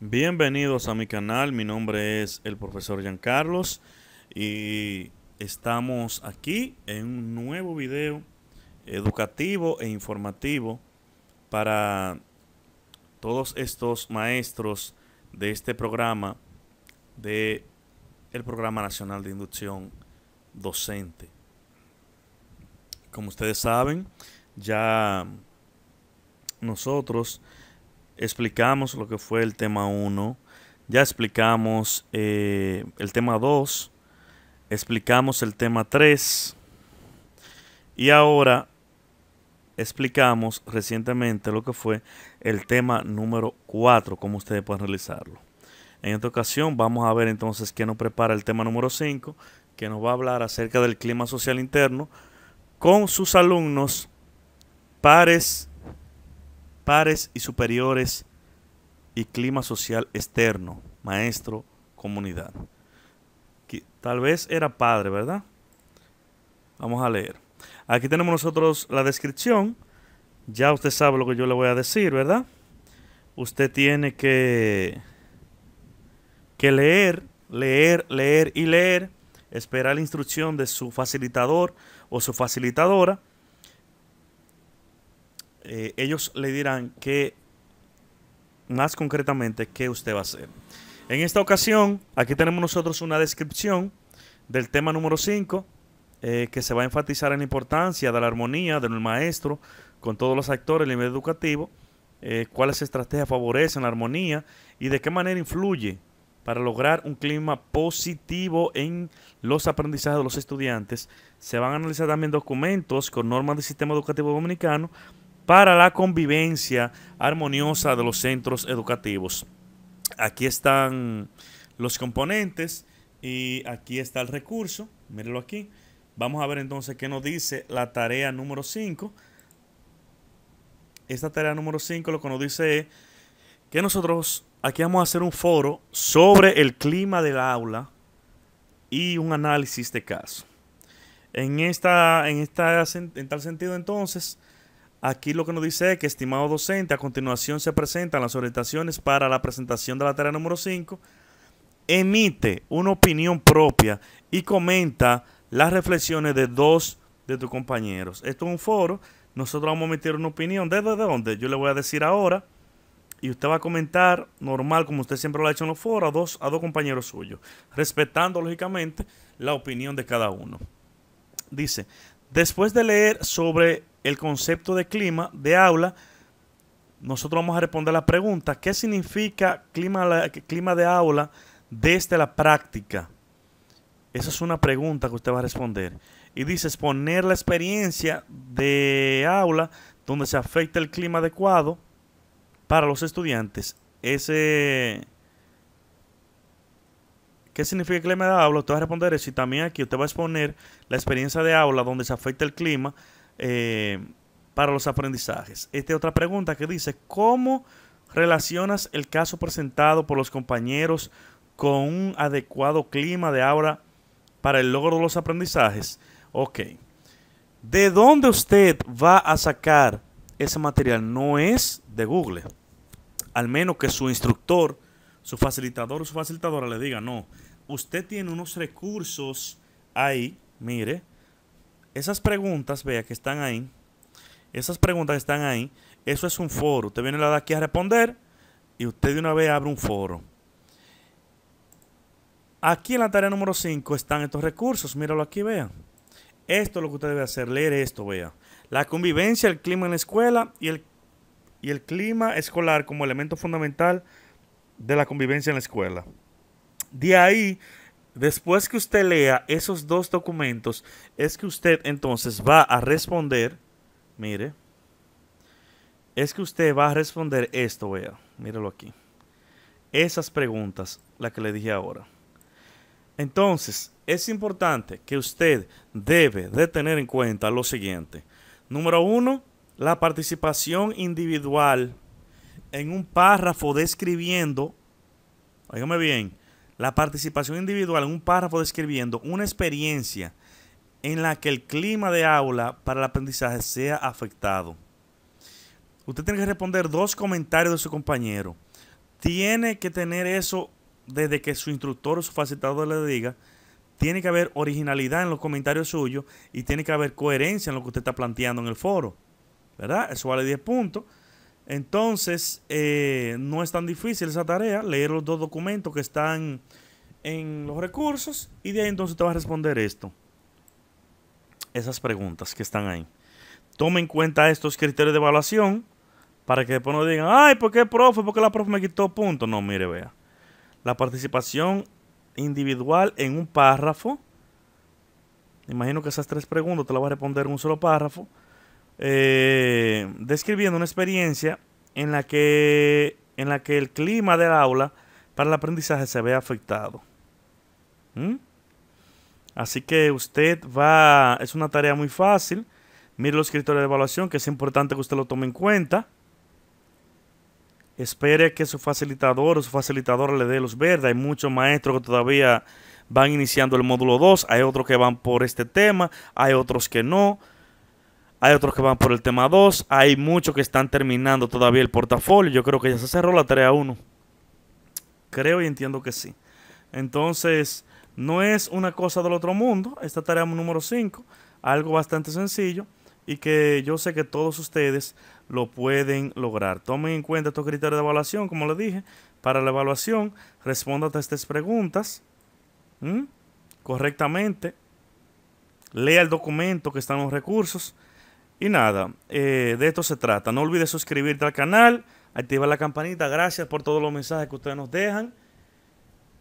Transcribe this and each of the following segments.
Bienvenidos a mi canal, mi nombre es el profesor carlos y estamos aquí en un nuevo video educativo e informativo para todos estos maestros de este programa de el Programa Nacional de Inducción Docente. Como ustedes saben, ya nosotros explicamos lo que fue el tema 1, ya eh, explicamos el tema 2, explicamos el tema 3 y ahora explicamos recientemente lo que fue el tema número 4, como ustedes pueden realizarlo. En esta ocasión vamos a ver entonces qué nos prepara el tema número 5, que nos va a hablar acerca del clima social interno con sus alumnos pares pares y superiores y clima social externo, maestro, comunidad. Tal vez era padre, ¿verdad? Vamos a leer. Aquí tenemos nosotros la descripción. Ya usted sabe lo que yo le voy a decir, ¿verdad? Usted tiene que, que leer, leer, leer y leer. Esperar la instrucción de su facilitador o su facilitadora eh, ellos le dirán que más concretamente qué usted va a hacer. En esta ocasión, aquí tenemos nosotros una descripción del tema número 5, eh, que se va a enfatizar en la importancia de la armonía del maestro con todos los actores a nivel educativo, eh, cuáles estrategias favorecen la armonía y de qué manera influye para lograr un clima positivo en los aprendizajes de los estudiantes. Se van a analizar también documentos con normas del sistema educativo dominicano para la convivencia armoniosa de los centros educativos. Aquí están los componentes y aquí está el recurso. Mírenlo aquí. Vamos a ver entonces qué nos dice la tarea número 5. Esta tarea número 5 lo que nos dice es que nosotros aquí vamos a hacer un foro sobre el clima del aula y un análisis de caso. En, esta, en, esta, en tal sentido entonces, Aquí lo que nos dice es que, estimado docente, a continuación se presentan las orientaciones para la presentación de la tarea número 5. Emite una opinión propia y comenta las reflexiones de dos de tus compañeros. Esto es un foro. Nosotros vamos a emitir una opinión. ¿Desde dónde? Yo le voy a decir ahora. Y usted va a comentar normal, como usted siempre lo ha hecho en los foros, a dos, a dos compañeros suyos. Respetando, lógicamente, la opinión de cada uno. Dice, después de leer sobre el concepto de clima de aula, nosotros vamos a responder la pregunta, ¿qué significa clima, clima de aula desde la práctica? Esa es una pregunta que usted va a responder. Y dice, exponer la experiencia de aula donde se afecta el clima adecuado para los estudiantes. Ese... ¿Qué significa clima de aula? Usted va a responder eso y también aquí usted va a exponer la experiencia de aula donde se afecta el clima eh, para los aprendizajes. Esta otra pregunta que dice, ¿cómo relacionas el caso presentado por los compañeros con un adecuado clima de aula para el logro de los aprendizajes? Ok. ¿De dónde usted va a sacar ese material? No es de Google. Al menos que su instructor, su facilitador o su facilitadora le diga, no, usted tiene unos recursos ahí, mire, esas preguntas, vea que están ahí, esas preguntas están ahí, eso es un foro. Usted viene la de aquí a responder y usted de una vez abre un foro. Aquí en la tarea número 5 están estos recursos. Míralo aquí, vea. Esto es lo que usted debe hacer, leer esto, vea. La convivencia, el clima en la escuela y el, y el clima escolar como elemento fundamental de la convivencia en la escuela. De ahí Después que usted lea esos dos documentos, es que usted entonces va a responder, mire, es que usted va a responder esto, vea, míralo aquí. Esas preguntas, la que le dije ahora. Entonces, es importante que usted debe de tener en cuenta lo siguiente. Número uno, la participación individual en un párrafo describiendo, óigame bien, la participación individual en un párrafo describiendo una experiencia en la que el clima de aula para el aprendizaje sea afectado. Usted tiene que responder dos comentarios de su compañero. Tiene que tener eso desde que su instructor o su facilitador le diga. Tiene que haber originalidad en los comentarios suyos y tiene que haber coherencia en lo que usted está planteando en el foro. ¿Verdad? Eso vale 10 puntos. Entonces, eh, no es tan difícil esa tarea, leer los dos documentos que están en los recursos y de ahí entonces te va a responder esto. Esas preguntas que están ahí. Tome en cuenta estos criterios de evaluación para que después no digan, ay, ¿por qué profe? ¿Por qué la profe me quitó punto? No, mire, vea. La participación individual en un párrafo. Imagino que esas tres preguntas te las va a responder en un solo párrafo eh, describiendo una experiencia en la, que, en la que el clima del aula para el aprendizaje se ve afectado. ¿Mm? Así que usted va, es una tarea muy fácil. Mire los escritores de evaluación, que es importante que usted lo tome en cuenta. Espere que su facilitador o su facilitadora le dé los verdes. Hay muchos maestros que todavía van iniciando el módulo 2. Hay otros que van por este tema. Hay otros que no hay otros que van por el tema 2, hay muchos que están terminando todavía el portafolio, yo creo que ya se cerró la tarea 1. Creo y entiendo que sí. Entonces, no es una cosa del otro mundo, esta tarea número 5, algo bastante sencillo y que yo sé que todos ustedes lo pueden lograr. Tomen en cuenta estos criterios de evaluación, como les dije, para la evaluación, Respóndate a estas preguntas correctamente, lea el documento que están los recursos, y nada, eh, de esto se trata. No olvides suscribirte al canal, activar la campanita. Gracias por todos los mensajes que ustedes nos dejan.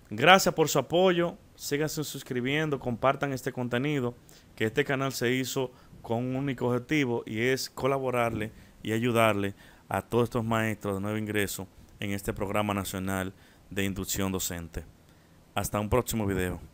Gracias por su apoyo. Síganse suscribiendo, compartan este contenido, que este canal se hizo con un único objetivo y es colaborarle y ayudarle a todos estos maestros de nuevo ingreso en este programa nacional de inducción docente. Hasta un próximo video.